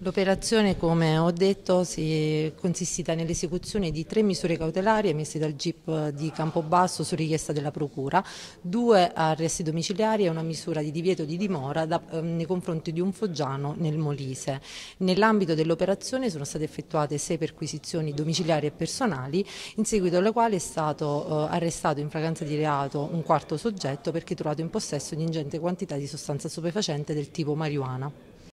L'operazione, come ho detto, è consistita nell'esecuzione di tre misure cautelari emesse dal GIP di Campobasso su richiesta della Procura, due arresti domiciliari e una misura di divieto di dimora da, ehm, nei confronti di un foggiano nel Molise. Nell'ambito dell'operazione sono state effettuate sei perquisizioni domiciliari e personali, in seguito alle quali è stato eh, arrestato in fragranza di reato un quarto soggetto perché trovato in possesso di ingente quantità di sostanza stupefacente del tipo marijuana.